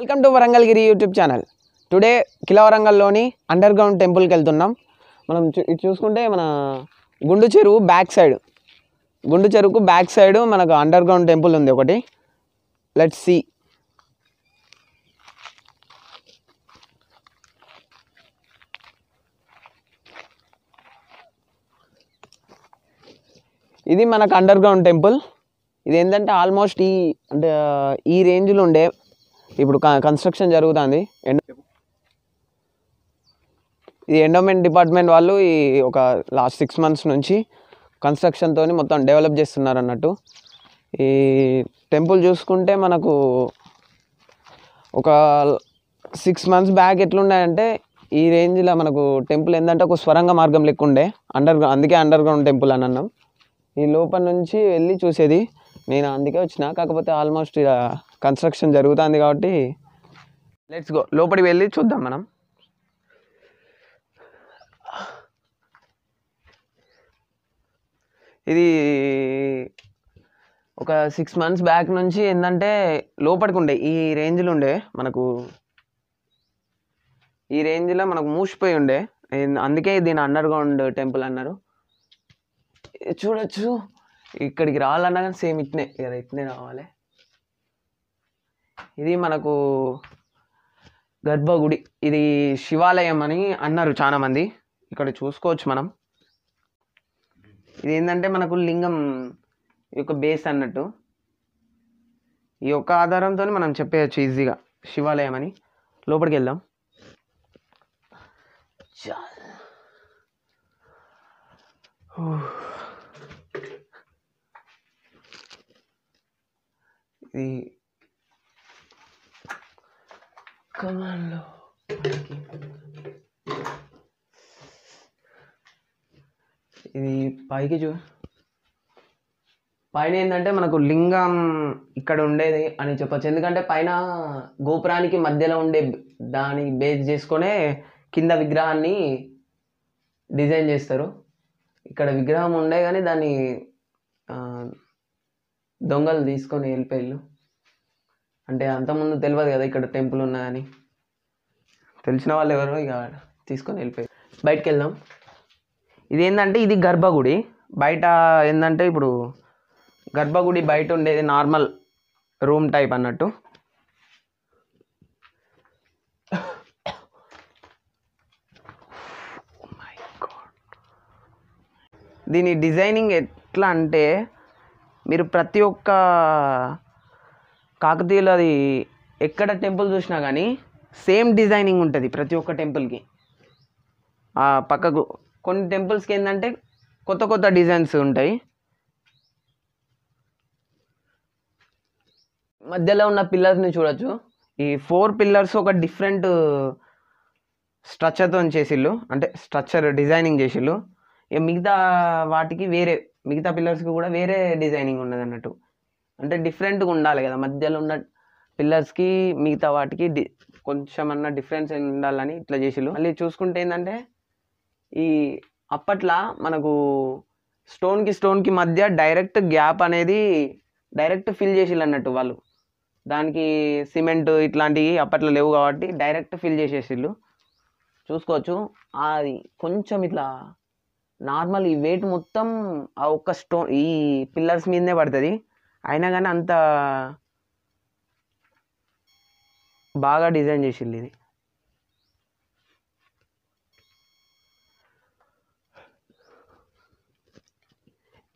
welcome to Warangal Giri YouTube channel today వరంగల్లోని underground టెంపుల్కి వెళ్తున్నాం మనం ఇటు చూసుకుంటే మన గుండు చెరువు బ్యాక్ సైడ్ గుండు చెరువుకు బ్యాక్ సైడ్ మనకు అండర్ గ్రౌండ్ టెంపుల్ ఉంది ఒకటి లెట్ సి ఇది మనకు అండర్ గ్రౌండ్ టెంపుల్ ఇది ఏంటంటే ఆల్మోస్ట్ ఈ అంటే ఈ రేంజ్లో ఉండే ఇప్పుడు కన్స్ట్రక్షన్ జరుగుతుంది ఎండ ఇది ఎండోమెంట్ డిపార్ట్మెంట్ వాళ్ళు ఈ ఒక లాస్ట్ సిక్స్ మంత్స్ నుంచి కన్స్ట్రక్షన్తో మొత్తం డెవలప్ చేస్తున్నారు అన్నట్టు ఈ టెంపుల్ చూసుకుంటే మనకు ఒక సిక్స్ మంత్స్ బ్యాక్ ఎట్లున్నాయంటే ఈ రేంజ్లో మనకు టెంపుల్ ఏంటంటే ఒక స్వరంగ మార్గం లెక్క ఉండే అండర్ అందుకే అండర్ గ్రౌండ్ టెంపుల్ అని అన్నాం ఈ లోపల నుంచి వెళ్ళి చూసేది నేను అందుకే వచ్చిన కాకపోతే ఆల్మోస్ట్ ఇక కన్స్ట్రక్షన్ జరుగుతుంది కాబట్టి లెట్స్ గో లోపలికి వెళ్ళి చూద్దాం మనం ఇది ఒక సిక్స్ మంత్స్ బ్యాక్ నుంచి ఏంటంటే లోపలికి ఉండే ఈ రేంజ్లో ఉండే మనకు ఈ రేంజ్లో మనకు మూసిపోయి ఉండే అందుకే దీని అండర్ గ్రౌండ్ టెంపుల్ అన్నారు చూడొచ్చు ఇక్కడికి రావాలన్నా కానీ సేమ్ ఇట్నే కదా ఇట్నే రావాలి ఇది మనకు గర్భగుడి ఇది శివాలయం అని అన్నారు చాలామంది ఇక్కడ చూసుకోవచ్చు మనం ఇది ఏంటంటే మనకు లింగం యొక్క బేస్ అన్నట్టు ఈ యొక్క ఆధారంతో మనం చెప్పేయచ్చు ఈజీగా శివాలయం అని లోపలికి వెళ్దాం చాలా ఇది కమాండ్లో మనకి ఇది పైకి చూ పైన ఏంటంటే మనకు లింగం ఇక్కడ ఉండేది అని చెప్పొచ్చు ఎందుకంటే పైన గోపురానికి మధ్యలో ఉండే దాని బేస్ చేసుకునే కింద విగ్రహాన్ని డిజైన్ చేస్తారు ఇక్కడ విగ్రహం ఉండే కానీ దాన్ని దొంగలు తీసుకొని వెళ్ళిపోయారు అంటే అంతకుముందు తెలియదు కదా ఇక్కడ టెంపుల్ ఉన్నాయని తెలిసిన వాళ్ళు ఎవరో ఇక తీసుకొని వెళ్ళిపోయారు బయటకు వెళ్దాం ఇది ఏంటంటే ఇది గర్భగుడి బయట ఏంటంటే ఇప్పుడు గర్భగుడి బయట ఉండేది నార్మల్ రూమ్ టైప్ అన్నట్టు oh దీని డిజైనింగ్ ఎట్లా అంటే మీరు ప్రతి ఒక్క అది ఎక్కడ టెంపుల్ చూసినా కానీ సేమ్ డిజైనింగ్ ఉంటుంది ప్రతి ఒక్క టెంపుల్కి పక్కకు కొన్ని టెంపుల్స్కి ఏంటంటే కొత్త కొత్త డిజైన్స్ ఉంటాయి మధ్యలో ఉన్న పిల్లర్స్ని చూడొచ్చు ఈ ఫోర్ పిల్లర్స్ ఒక డిఫరెంట్ స్ట్రక్చర్తో చేసిళ్ళు అంటే స్ట్రక్చర్ డిజైనింగ్ చేసిళ్ళు ఇక మిగతా వాటికి వేరే మిగతా పిల్లర్స్కి కూడా వేరే డిజైనింగ్ ఉండదు అన్నట్టు అంటే డిఫరెంట్గా ఉండాలి కదా మధ్యలో ఉన్న పిల్లర్స్కి మిగతా వాటికి డి కొంచెం అన్న డిఫరెన్స్ ఉండాలని ఇట్లా చేసిళ్ళు మళ్ళీ చూసుకుంటే ఏంటంటే ఈ అప్పట్లో మనకు స్టోన్కి స్టోన్కి మధ్య డైరెక్ట్ గ్యాప్ అనేది డైరెక్ట్ ఫిల్ చేసిళ్ళు అన్నట్టు వాళ్ళు దానికి సిమెంట్ ఇట్లాంటివి అప్పట్లో లేవు కాబట్టి డైరెక్ట్ ఫిల్ చేసేసిళ్ళు చూసుకోవచ్చు అది కొంచెం ఇట్లా నార్మల్ ఈ వెయిట్ మొత్తం ఆ ఒక్క స్టోన్ ఈ పిల్లర్స్ మీదనే పడుతుంది అయినా కానీ అంత బాగా డిజైన్ చేసింది ఇది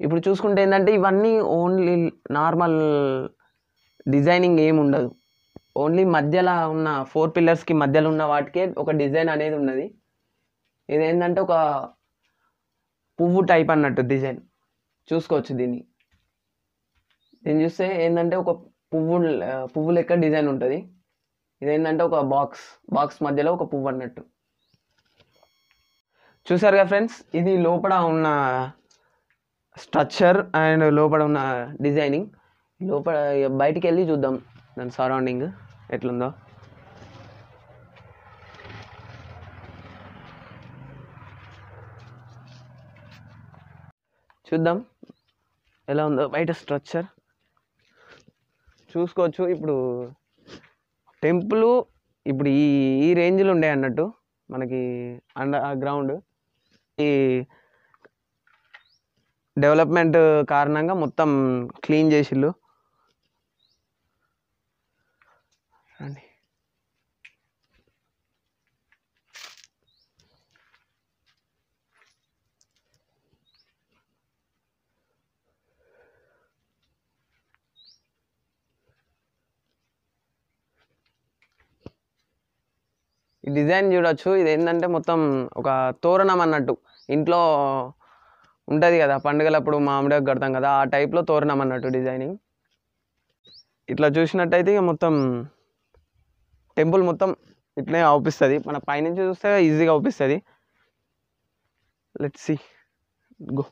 ఇప్పుడు చూసుకుంటే ఏంటంటే ఇవన్నీ ఓన్లీ నార్మల్ డిజైనింగ్ ఏమి ఉండదు ఓన్లీ మధ్యలో ఉన్న ఫోర్ పిల్లర్స్కి మధ్యలో ఉన్న వాటికే ఒక డిజైన్ అనేది ఉన్నది ఇదేంటంటే ఒక పువ్వు టైప్ అన్నట్టు డిజైన్ చూసుకోవచ్చు దీన్ని దీన్ని చూస్తే ఏంటంటే ఒక పువ్వు పువ్వు లెక్క డిజైన్ ఉంటుంది ఇదేంటంటే ఒక బాక్స్ బాక్స్ మధ్యలో ఒక పువ్వు అన్నట్టు కదా ఫ్రెండ్స్ ఇది లోపల ఉన్న స్ట్రక్చర్ అండ్ లోపల ఉన్న డిజైనింగ్ లోపల బయటికి వెళ్ళి చూద్దాం దాని సరౌండింగ్ ఎట్లుందో చూద్దాం ఎలా ఉందో బయట స్ట్రక్చర్ చూసుకోవచ్చు ఇప్పుడు టెంపుల్ ఇప్పుడు ఈ ఈ రేంజ్లో ఉండే అన్నట్టు మనకి అండ గ్రౌండ్ ఈ డెవలప్మెంట్ కారణంగా మొత్తం క్లీన్ చేసిళ్ళు అండి ఈ డిజైన్ చూడొచ్చు ఇది ఏంటంటే మొత్తం ఒక తోరణం అన్నట్టు ఇంట్లో ఉంటుంది కదా పండుగలప్పుడు మామిడికి కడతాం కదా ఆ టైప్లో తోరణం అన్నట్టు డిజైనింగ్ ఇట్లా చూసినట్టయితే మొత్తం టెంపుల్ మొత్తం ఇట్లే అవుపిస్తుంది మన పైనుంచి చూస్తే ఈజీగా అవుపిస్తుంది లెట్ సి గో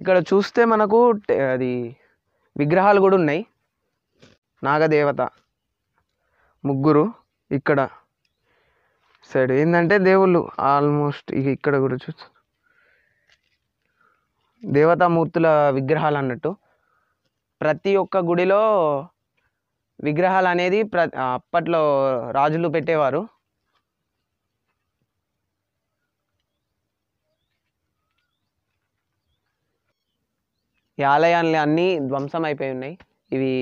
ఇక్కడ చూస్తే మనకు అది విగ్రహాలు కూడా ఉన్నాయి నాగదేవత ముగ్గురు ఇక్కడ సైడ్ ఏంటంటే దేవుళ్ళు ఆల్మోస్ట్ ఇక్కడ కూడా చూసు దేవతామూర్తుల విగ్రహాలు అన్నట్టు ప్రతి ఒక్క గుడిలో విగ్రహాలు అనేది ప్ర అప్పట్లో రాజులు పెట్టేవారు ఈ ఆలయాలని అన్నీ ధ్వంసం అయిపోయి ఉన్నాయి ఇవి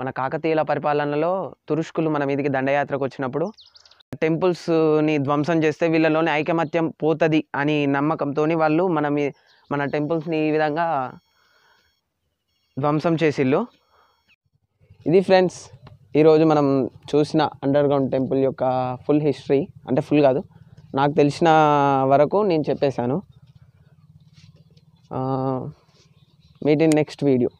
మన కాకతీయుల పరిపాలనలో తురుష్కులు మన మీదకి దండయాత్రకు వచ్చినప్పుడు టెంపుల్స్ని ధ్వంసం చేస్తే వీళ్ళలోని ఐకమత్యం పోతుంది అని నమ్మకంతో వాళ్ళు మన మీ మన టెంపుల్స్ని ఈ విధంగా ధ్వంసం చేసిళ్ళు ఇది ఫ్రెండ్స్ ఈరోజు మనం చూసిన అండర్గ్రౌండ్ టెంపుల్ యొక్క ఫుల్ హిస్టరీ అంటే ఫుల్ కాదు నాకు తెలిసిన వరకు నేను చెప్పేశాను meet in next video